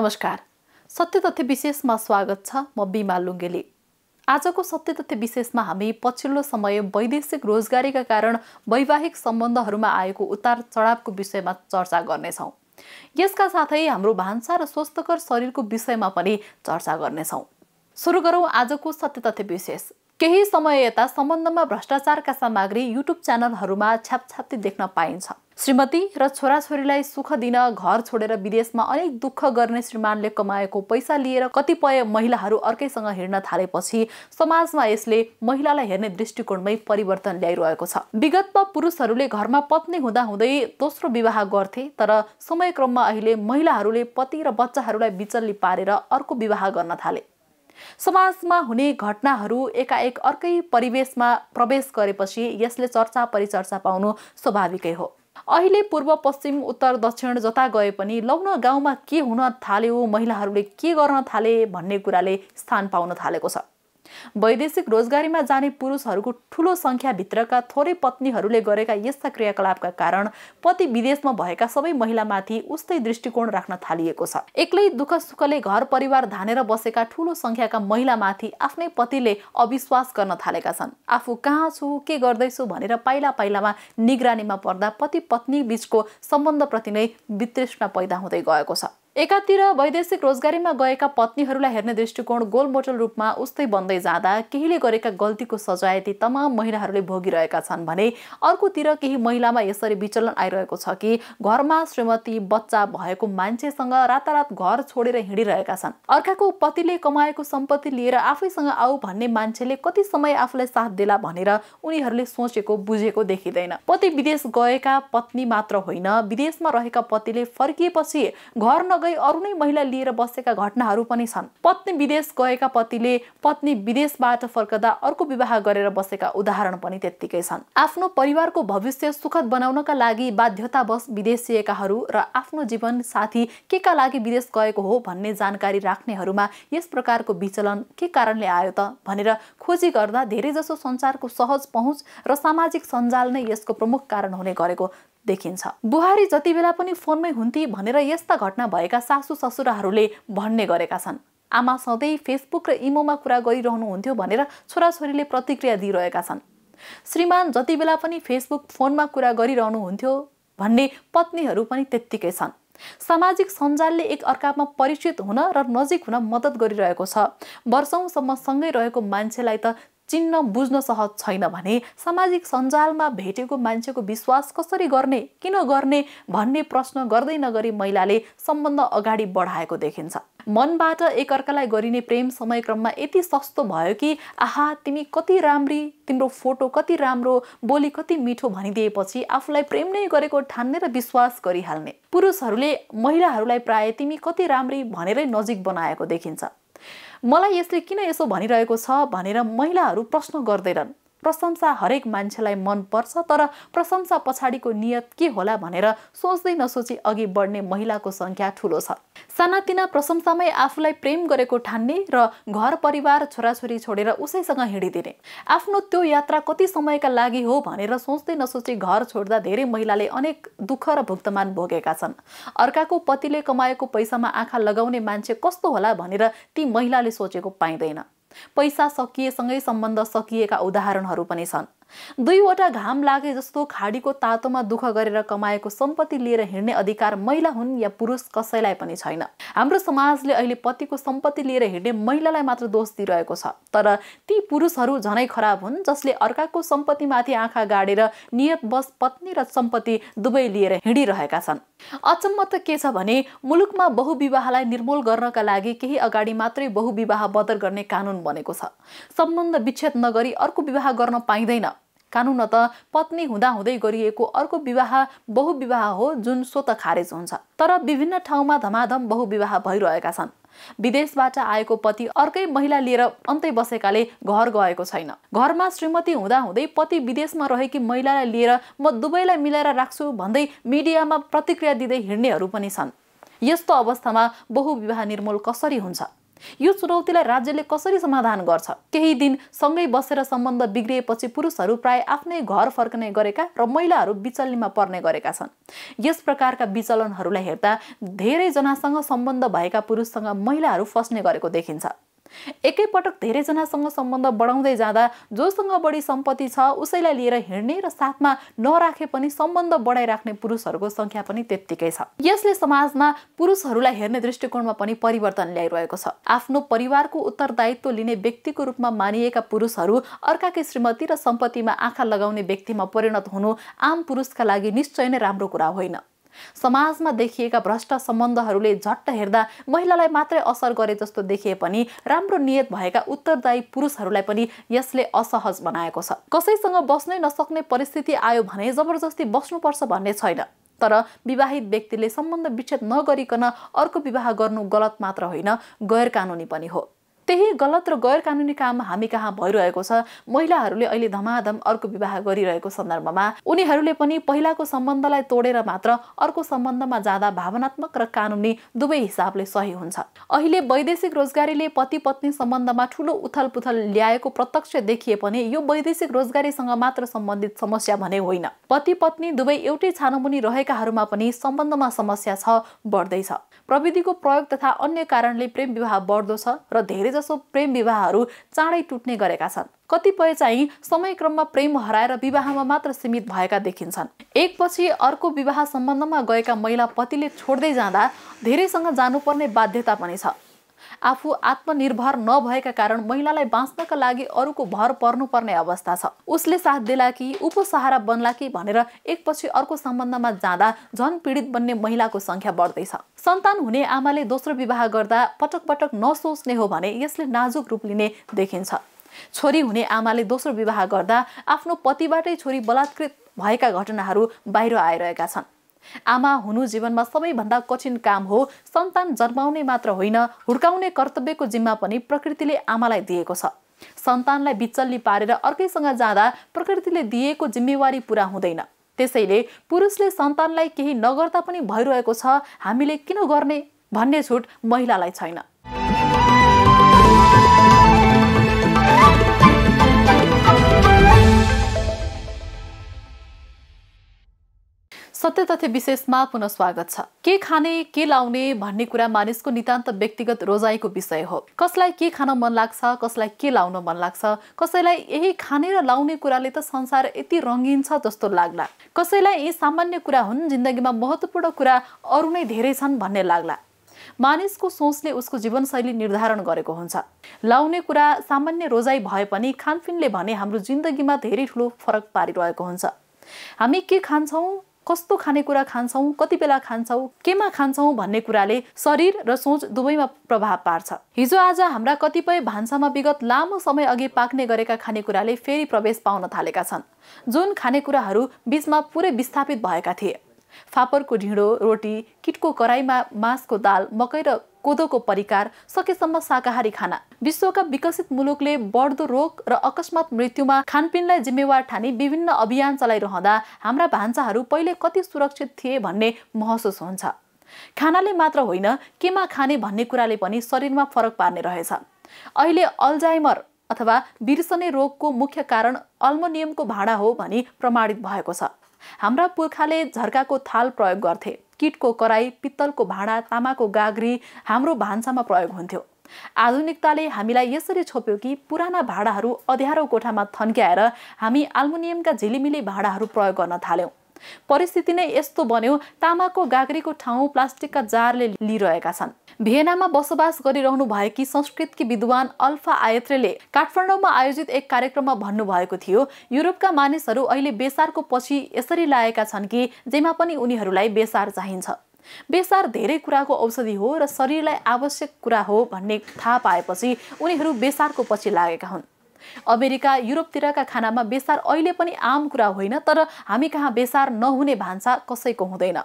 नमस्कार सत्य तथ्य विशेषमा स्वागत छ म बिमा लुङ्गेली आजको सत्य तथ्य विशेषमा हामी पछिल्लो समय वैदेशिक रोजगारीका कारण वैवाहिक सम्बन्धहरूमा आएको उतार चढावको विषयमा चर्चा गर्नेछौँ यसका साथै हाम्रो भान्सा र स्वस्थकर शरीरको विषयमा पनि चर्चा गर्नेछौँ सुरु गरौँ आजको सत्य तथ्य विशेष केही समय यता सम्बन्धमा भ्रष्टाचारका सामग्री युट्युब च्यानलहरूमा छ्यापछ्याप्ती देख्न पाइन्छ श्रीमती र छोराछोरीलाई सुख दिन घर छोडेर विदेशमा अनेक दुःख गर्ने श्रीमानले कमाएको पैसा लिएर कतिपय महिलाहरू अर्कैसँग हिँड्न थालेपछि समाजमा यसले महिलालाई हेर्ने दृष्टिकोणमै परिवर्तन ल्याइरहेको छ विगतमा पुरुषहरूले घरमा पत्नी हुँदाहुँदै दोस्रो विवाह गर्थे तर समयक्रममा अहिले महिलाहरूले पति र बच्चाहरूलाई बिचल्ली पारेर अर्को विवाह गर्न थाले समाजमा हुने घटनाहरू एकाएक अर्कै परिवेशमा प्रवेश गरेपछि यसले चर्चा परिचर्चा पाउनु स्वाभाविकै हो अहिले पूर्व पश्चिम उत्तर दक्षिण जता गए पनि लौन गाउँमा के हुन थाल्यो महिलाहरूले के गर्न थाले भन्ने कुराले स्थान पाउन थालेको छ वैदेशिक रोजगारीमा जाने पुरुषहरूको ठुलो सङ्ख्याभित्रका थोरै पत्नीहरूले गरेका यस्ता क्रियाकलापका कारण पति विदेशमा भएका सबै महिलामाथि उस्तै दृष्टिकोण राख्न थालिएको छ एक्लै दुःख सुखले घर परिवार धानेर बसेका ठुलो सङ्ख्याका महिलामाथि आफ्नै पतिले अविश्वास गर्न थालेका छन् आफू कहाँ छु के गर्दैछु भनेर पाइला पाइलामा निगरानीमा पर्दा पति पत्नी बिचको सम्बन्धप्रति नै वितृष्णा पैदा हुँदै गएको छ एकातिर वैदेशिक रोजगारीमा गएका पत्नीहरूलाई हेर्ने दृष्टिकोण गोलमोटल रूपमा उस्तै बन्दै जाँदा केहीले गरेका गल्तीको सजाय ती तमाम महिलाहरूले भोगिरहेका छन् भने अर्कोतिर केही महिलामा यसरी विचलन आइरहेको छ कि घरमा श्रीमती बच्चा भएको मान्छेसँग रातारात घर छोडेर हिँडिरहेका छन् अर्काको पतिले कमाएको सम्पत्ति लिएर आफैसँग आऊ भन्ने मान्छेले कति समय आफूलाई साथ देला भनेर उनीहरूले सोचेको बुझेको देखिँदैन पति विदेश गएका पत्नी मात्र होइन विदेशमा रहेका पतिले फर्किएपछि घर लगै अरू नै महिला लिएर बसेका घटनाहरू पनि छन् पत्नी विदेश गएका पतिले पत्नी विदेशबाट फर्कदा अर्को विवाह गरेर बसेका उदाहरण पनि त्यत्तिकै छन् आफ्नो परिवारको भविष्य सुखद बनाउनका लागि बाध्यतावश विदेशिएकाहरू र आफ्नो जीवन साथी के का लागि विदेश गएको हो भन्ने जानकारी राख्नेहरूमा यस प्रकारको विचलन के कारणले आयो त भनेर खोजी गर्दा धेरैजसो संसारको सहज पहुँच र सामाजिक सञ्जाल नै यसको प्रमुख कारण हुने गरेको देखिन्छ बुहारी जति बेला पनि फोनमै हुन्थे भनेर यस्ता घटना भएका सासु ससुराहरूले भन्ने गरेका छन् आमा सधैँ फेसबुक र इमोमा कुरा गरिरहनुहुन्थ्यो भनेर छोराछोरीले प्रतिक्रिया दिइरहेका छन् श्रीमान जति बेला पनि फेसबुक फोनमा कुरा गरिरहनुहुन्थ्यो भन्ने पत्नीहरू पनि त्यत्तिकै छन् सामाजिक सञ्जालले एक अर्कामा परिचित हुन र नजिक हुन मद्दत गरिरहेको छ वर्षौँसम्म सँगै रहेको मान्छेलाई त चिन्न बुझ्न सहज छैन भने सामाजिक सञ्जालमा भेटेको मान्छेको विश्वास कसरी गर्ने किन गर्ने भन्ने प्रश्न गर्दै नगरी महिलाले सम्बन्ध अगाडि बढाएको देखिन्छ मनबाट एकअर्कालाई गरिने प्रेम समयक्रममा यति सस्तो भयो कि आहा तिमी कति राम्री तिम्रो फोटो कति राम्रो बोली कति मिठो भनिदिएपछि आफूलाई प्रेम नै गरेको ठान्ने र विश्वास गरिहाल्ने पुरुषहरूले महिलाहरूलाई प्राय तिमी कति राम्री भनेरै नजिक बनाएको देखिन्छ मलाई यसले किन यसो भनिरहेको छ भनेर महिलाहरू प्रश्न गर्दैनन् प्रशंसा हरेक मान्छेलाई मनपर्छ तर प्रशंसा पछाडिको नियत के होला भनेर सोच्दै नसोची अघि बढ्ने महिलाको सङ्ख्या ठुलो छ सानातिना प्रशंसामै आफूलाई प्रेम गरेको ठान्ने र घर परिवार छोराछोरी छोडेर उसैसँग हिँडिदिने आफ्नो त्यो यात्रा कति समयका लागि हो भनेर सोच्दै नसोची घर छोड्दा धेरै महिलाले अनेक दुःख र भुक्तमान भोगेका छन् अर्काको पतिले कमाएको पैसामा आँखा लगाउने मान्छे कस्तो होला भनेर ती महिलाले सोचेको पाइँदैन पैसा सकिएसँगै सम्बन्ध सकिएका उदाहरणहरू पनि छन् दुईवटा घाम लागे जस्तो खाडीको तातोमा दुःख गरेर कमाएको सम्पत्ति लिएर हिँड्ने अधिकार महिला हुन् या पुरुष कसैलाई पनि छैन हाम्रो समाजले अहिले पतिको सम्पत्ति लिएर हिँड्ने महिलालाई मात्र दोष दिइरहेको छ तर ती पुरुषहरू झनै खराब हुन् जसले अर्काको सम्पत्तिमाथि आँखा गाडेर नियतवश पत्नी र सम्पत्ति दुवै लिएर हिँडिरहेका छन् अचम्म त के छ भने मुलुकमा बहुविवाहलाई निर्मूल गर्नका लागि केही अगाडि मात्रै बहुविवाह बदर गर्ने कानुन बनेको छ सम्बन्ध विच्छेद नगरी अर्को विवाह गर्न पाइँदैन कानुन त पत्नी हुँदाहुँदै गरिएको अर्को विवाह बहुविवाह हो जुन स्वत खारेज हुन्छ तर विभिन्न ठाउँमा धमाधम बहुविवाह भइरहेका छन् विदेशबाट आएको पति अर्कै महिला लिएर अन्तै बसेकाले घर गएको छैन घरमा श्रीमती हुँदाहुँदै पति विदेशमा रहेकी महिलालाई लिएर म दुवैलाई मिलाएर राख्छु भन्दै मिडियामा प्रतिक्रिया दिँदै हिँड्नेहरू पनि छन् यस्तो अवस्थामा बहुविवाह निर्मूल कसरी हुन्छ यो चुनौतीलाई राज्यले कसरी समाधान गर्छ केही दिन सँगै बसेर सम्बन्ध बिग्रिएपछि पुरुषहरू प्राय आफ्नै घर फर्कने गरेका र महिलाहरू विचल्नीमा पर्ने गरेका छन् यस प्रकारका विचलनहरूलाई हेर्दा धेरैजनासँग सम्बन्ध भएका पुरुषसँग महिलाहरू फस्ने गरेको देखिन्छ एकैपटक धेरैजनासँग सम्बन्ध बढाउँदै जाँदा जोसँग बढी सम्पत्ति छ उसैलाई लिएर हिँड्ने र साथमा नराखे पनि सम्बन्ध बढाइराख्ने पुरुषहरूको सङ्ख्या पनि त्यत्तिकै छ यसले समाजमा पुरुषहरूलाई हेर्ने दृष्टिकोणमा पनि परिवर्तन ल्याइरहेको छ आफ्नो परिवारको उत्तरदायित्व लिने व्यक्तिको रूपमा मानिएका पुरुषहरू अर्काकै श्रीमती र सम्पत्तिमा आँखा लगाउने व्यक्तिमा परिणत हुनु आम पुरुषका लागि निश्चय नै राम्रो कुरा होइन समाजमा देखिएका भ्रष्ट सम्बन्धहरूले झट्ट हेर्दा महिलालाई मात्रै असर गरे जस्तो देखिए पनि राम्रो नियत भएका उत्तरदायी पुरुषहरूलाई पनि यसले असहज बनाएको छ कसैसँग बस्नै नसक्ने परिस्थिति आयो भने जबरजस्ती बस्नुपर्छ भन्ने छैन तर विवाहित व्यक्तिले सम्बन्ध विच्छेद नगरिकन अर्को विवाह गर्नु गलत मात्र होइन गैर कानुनी पनि हो त्यही गलत र गैर कानुनी काम हामी कहाँ भइरहेको छ महिलाहरूले अहिले धमाधम अर्को विवाह गरिरहेको सन्दर्भमा उनीहरूले पनि पहिलाको सम्बन्धलाई तोडेर मात्र अर्को सम्बन्धमा जाँदा भावनात्मक र कानुनी दुवै हिसाबले सही हुन्छ अहिले वैदेशिक रोजगारीले पति पत्नी सम्बन्धमा ठुलो उथलपुथल ल्याएको प्रत्यक्ष देखिए पनि यो वैदेशिक रोजगारीसँग मात्र सम्बन्धित समस्या भने होइन पति पत्नी दुवै एउटै छानोमुनि रहेकाहरूमा पनि सम्बन्धमा समस्या छ बढ्दैछ प्रविधिको प्रयोग तथा अन्य कारणले प्रेम विवाह बढ्दो छ र धेरै जसो प्रेम विवाहहरू चाँडै टुट्ने गरेका छन् कतिपय चाहिँ समयक्रममा प्रेम हराएर विवाहमा मात्र सीमित भएका देखिन्छन् एकपछि अर्को विवाह सम्बन्धमा गएका महिला पतिले छोड्दै जाँदा धेरैसँग जानुपर्ने बाध्यता पनि छ आफू आत्मनिर्भर नभएका कारण महिलालाई बाँच्नका लागि अरूको भर पर्नुपर्ने अवस्था छ उसले साथ दिला कि उपसहारा बन्ला कि भनेर एकपछि अर्को सम्बन्धमा जाँदा झन पीडित बन्ने महिलाको सङ्ख्या बढ्दैछ सन्तान हुने आमाले दोस्रो विवाह गर्दा पटक पटक नसोच्ने हो भने यसले नाजुक रूप लिने देखिन्छ छोरी हुने आमाले दोस्रो विवाह गर्दा आफ्नो पतिबाटै छोरी बलात्कृत भएका घटनाहरू बाहिर आइरहेका छन् आमा हुनु जीवनमा सबैभन्दा कठिन काम हो सन्तान जन्माउने मात्र होइन हुर्काउने कर्तव्यको जिम्मा पनि प्रकृतिले आमालाई दिएको छ सन्तानलाई बिचल्ली पारेर अर्कैसँग जाँदा प्रकृतिले दिएको जिम्मेवारी पुरा हुँदैन त्यसैले पुरुषले सन्तानलाई केही नगर्दा पनि भइरहेको छ हामीले किन गर्ने भन्ने छुट महिलालाई छैन सत्य तथ्य विशेषमा पुनः स्वागत छ के खाने के लाउने भन्ने कुरा मानिसको नितान्त व्यक्तिगत रोजाइको विषय हो कसलाई के खान मन लाग्छ कसलाई के लाउन मन लाग्छ कसैलाई यही खाने र लाउने कुराले त संसार यति रङ्गिन छ जस्तो लाग्ला कसैलाई यी सामान्य कुरा हुन् जिन्दगीमा महत्त्वपूर्ण कुरा अरू नै धेरै छन् भन्ने लाग्ला मानिसको सोचले उसको जीवनशैली निर्धारण गरेको हुन्छ लाउने कुरा सामान्य रोजाइ भए पनि खानपिनले भने हाम्रो जिन्दगीमा धेरै ठुलो फरक पारिरहेको हुन्छ हामी के खान्छौँ कस्तो खानेकुरा खान्छौँ कति बेला खान्छौँ केमा खान्छौँ भन्ने कुराले शरीर र सोच दुवैमा प्रभाव पार्छ हिजो आज हाम्रा कतिपय भान्सामा विगत लामो समय अघि पाक्ने गरेका खानेकुराले फेरि प्रवेश पाउन थालेका छन् जुन खानेकुराहरू बिचमा पुरै विस्थापित भएका थिए फापरको ढिँडो रोटी किटको कराईमा मासको दाल मकै र कोदोको परिकार सकेसम्म शाकाहारी खाना विश्वका विकसित मुलुकले बढ्दो रोग र अकस्मात मृत्युमा खानपिनलाई जिम्मेवार ठानी विभिन्न अभियान चलाइरहँदा हाम्रा भान्साहरू पहिले कति सुरक्षित थिए भन्ने महसुस हुन्छ खानाले मात्र होइन केमा खाने भन्ने कुराले पनि शरीरमा फरक पार्ने रहेछ अहिले अल्जाइमर अथवा बिर्सने रोगको मुख्य कारण अल्मोनियमको भाँडा हो भनी प्रमाणित भएको छ हाम्रा पुर्खाले झर्काको थाल प्रयोग गर्थे किटको कराई पित्तलको भाँडा तामाको गाग्री हाम्रो भान्सामा प्रयोग हुन्थ्यो आधुनिकताले हामीलाई यसरी छोप्यो कि पुराना भाँडाहरू अध्यारो कोठामा थन्क्याएर हामी आल्मुनियमका झिलिमिली भाँडाहरू प्रयोग गर्न थाल्यौँ परिस्थिति नै यस्तो बन्यो तामाको गाग्रीको ठाउँ प्लास्टिकका जारले लिइरहेका छन् भिएनामा बसोबास गरिरहनु भएकी संस्कृतकी विद्वान अल्फा आयत्रेले काठमाडौँमा आयोजित एक कार्यक्रममा भन्नुभएको थियो युरोपका मानिसहरू अहिले बेसारको पछि यसरी लागेका छन् कि जेमा पनि उनीहरूलाई बेसार चाहिन्छ बेसार धेरै कुराको औषधि हो र शरीरलाई आवश्यक कुरा हो भन्ने थाहा पाएपछि उनीहरू बेसारको पछि लागेका हुन् अमेरिका युरोपतिरका खानामा बेसार अहिले पनि आम कुरा होइन तर हामी कहाँ बेसार नहुने भान्सा कसैको हुँदैन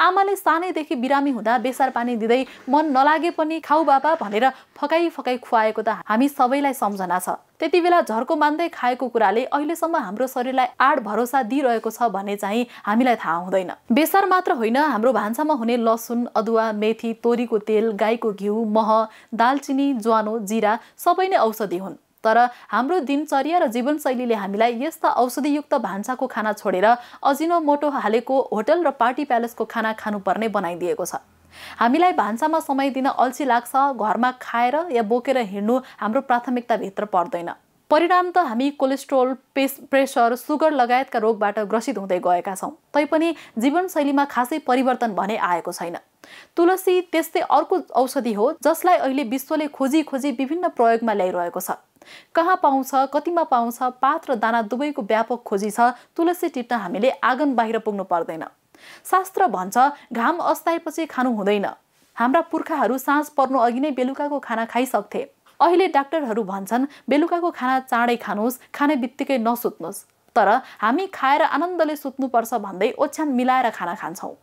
आमाले सानैदेखि बिरामी हुँदा बेसार पानी दिँदै मन नलागे पनि खाऊ बाबा भनेर फकाइ फकाइ खुवाएको त हामी सबैलाई सम्झना छ त्यति बेला झर्को मान्दै खाएको कुराले अहिलेसम्म हाम्रो शरीरलाई आड भरोसा दिइरहेको छ भन्ने चाहिँ हामीलाई थाहा हुँदैन बेसार मात्र होइन हाम्रो भान्सामा हुने लसुन अदुवा मेथी तोरीको तेल गाईको घिउ मह दालचिनी ज्वानो जिरा सबै नै औषधि हुन् तर हाम्रो दिनचर्या र जीवनशैलीले हामीलाई यस्ता औषधियुक्त भान्साको खाना छोडेर अजिनो मोटो हालेको होटल र पार्टी प्यालेसको खाना खानुपर्ने बनाइदिएको छ हामीलाई भान्सामा समय दिन अल्छी लाग्छ घरमा खाएर या बोकेर हिँड्नु हाम्रो प्राथमिकताभित्र पर्दैन परिणाम त हामी कोलेस्ट्रोल पेस प्रेसर सुगर लगायतका रोगबाट ग्रसित हुँदै गएका छौँ तैपनि जीवनशैलीमा खासै परिवर्तन भने आएको छैन तुलसी त्यस्तै अर्को औषधि हो जसलाई अहिले विश्वले खोजी खोजी विभिन्न प्रयोगमा ल्याइरहेको छ कहाँ पाउँछ कतिमा पाउँछ पात र दाना दुवैको व्यापक खोजी छ तुलसी टिप्न हामीले आँगन बाहिर पुग्नु पर्दैन शास्त्र भन्छ घाम अस्ताएपछि खानु हुँदैन हाम्रा पुर्खाहरू साँझ पर्नु अघि नै बेलुकाको खाना खाइसक्थे अहिले डाक्टरहरू भन्छन् बेलुकाको खाना चाँडै खानुहोस् खाने बित्तिकै नसुत्नुहोस् तर हामी खाएर आनन्दले सुत्नुपर्छ भन्दै ओछ्यान मिलाएर खाना खान्छौँ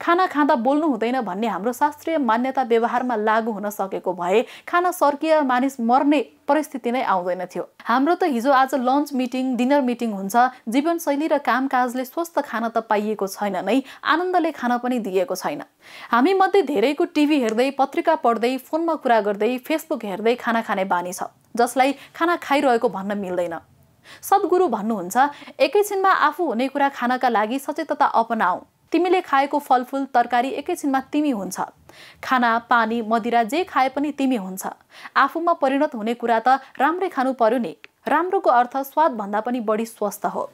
खाना खाँदा बोल्नु हुँदैन भन्ने हाम्रो शास्त्रीय मान्यता व्यवहारमा लागू हुन सकेको भए खाना सर्किए मानिस मर्ने परिस्थिति नै आउँदैन थियो हाम्रो त हिजो आज लन्च मिटिङ डिनर मिटिङ हुन्छ जीवनशैली र कामकाजले स्वस्थ खाना त पाइएको छैन नै आनन्दले खाना पनि दिएको छैन हामीमध्ये धेरैको टिभी हेर्दै पत्रिका पढ्दै फोनमा कुरा गर्दै फेसबुक हेर्दै खाना खाने बानी छ जसलाई खाना खाइरहेको भन्न मिल्दैन सद्गुरु भन्नुहुन्छ एकैछिनमा आफू हुने कुरा खानका लागि सचेतता अपनाऊ तिमीले खाएको फलफुल तरकारी एकैछिनमा तिमी हुन्छ खाना पानी मदिरा जे खाए पनि तिमी हुन्छ आफूमा परिणत हुने कुरा त राम्रै खानु पर्यो नि राम्रोको अर्थ स्वादभन्दा पनि बढी स्वस्थ हो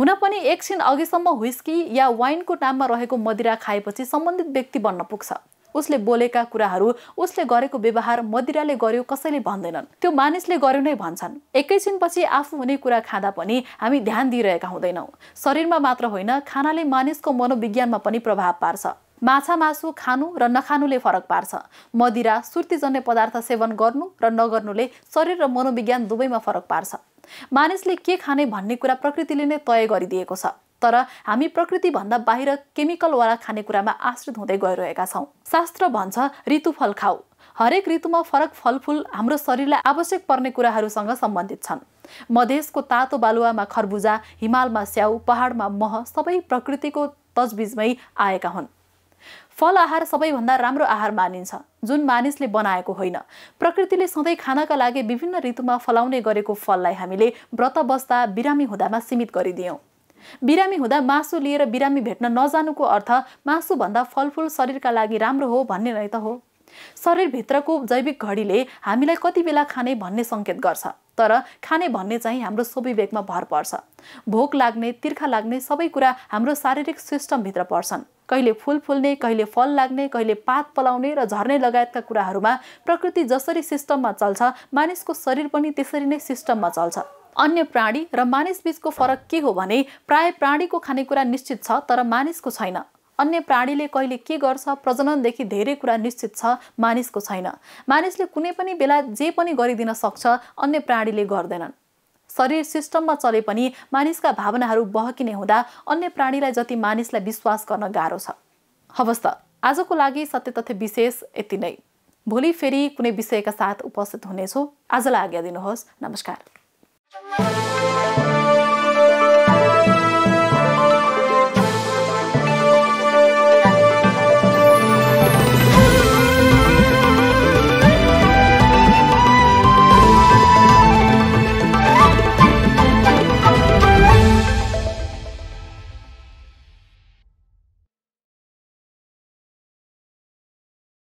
हुन पनि एकछिन अघिसम्म हुस्की या वाइनको नाममा रहेको मदिरा खाएपछि सम्बन्धित व्यक्ति बन्न पुग्छ उसले बोलेका कुराहरू उसले गरेको व्यवहार मदिराले गर्यो कसैले भन्दैनन् त्यो मानिसले गर्यो नै भन्छन् एकैछिनपछि आफू हुने कुरा खाँदा पनि हामी ध्यान दिइरहेका हुँदैनौँ शरीरमा मात्र होइन खानाले मानिसको मनोविज्ञानमा पनि प्रभाव पार्छ माछा मासु खानु र नखानुले फरक पार्छ मदिरा सुर्तिजन्य पदार्थ सेवन गर्नु र नगर्नुले शरीर र मनोविज्ञान दुवैमा फरक पार्छ मानिसले के खाने भन्ने कुरा प्रकृतिले नै तय गरिदिएको छ तर हामी प्रकृतिभन्दा बाहिर केमिकलवाला खानेकुरामा आश्रित हुँदै गइरहेका छौँ शास्त्र भन्छ ऋतुफल खाऊ हरेक ऋतुमा फरक फलफुल हाम्रो शरीरलाई आवश्यक पर्ने कुराहरूसँग सम्बन्धित छन् मधेसको तातो बालुवामा खरबुजा हिमालमा स्याउ पहाडमा मह सबै प्रकृतिको तजबिजमै आएका हुन् फल आहार सबैभन्दा राम्रो आहार मानिन्छ जुन मानिसले बनाएको होइन प्रकृतिले सधैँ खानका लागि विभिन्न ऋतुमा फलाउने गरेको फललाई हामीले व्रत बस्दा बिरामी हुँदामा सीमित गरिदियौँ बिरामी हुँदा मासु लिएर बिरामी भेट्न नजानुको अर्थ मासुभन्दा फलफुल शरीरका लागि राम्रो हो भन्ने नै त हो शरीरभित्रको जैविक घडीले हामीलाई कति बेला खाने भन्ने सङ्केत गर्छ तर खाने भन्ने चाहिँ हाम्रो स्वविवेकमा भर पर्छ भोक लाग्ने तिर्खा लाग्ने सबै कुरा हाम्रो शारीरिक सिस्टमभित्र पर्छन् कहिले फुल फुल्ने कहिले फल लाग्ने कहिले पात पलाउने र झर्ने लगायतका कुराहरूमा प्रकृति जसरी सिस्टममा चल्छ मानिसको शरीर पनि त्यसरी नै सिस्टममा चल्छ अन्य प्राणी र मानिसबीचको फरक के हो भने प्राय प्राणीको खानेकुरा निश्चित छ तर मानिसको छैन अन्य प्राणीले कहिले के गर्छ प्रजननदेखि धेरै कुरा निश्चित छ मानिसको छैन मानिसले कुनै पनि बेला जे पनि गरिदिन सक्छ अन्य प्राणीले गर्दैनन् शरीर सिस्टममा चले पनि मानिसका भावनाहरू बहकिने हुँदा अन्य प्राणीलाई जति मानिसलाई विश्वास गर्न गाह्रो छ हवस् त आजको लागि सत्य तथ्य विशेष यति नै भोलि फेरि कुनै विषयका साथ उपस्थित हुनेछु आजलाई आज्ञा दिनुहोस् नमस्कार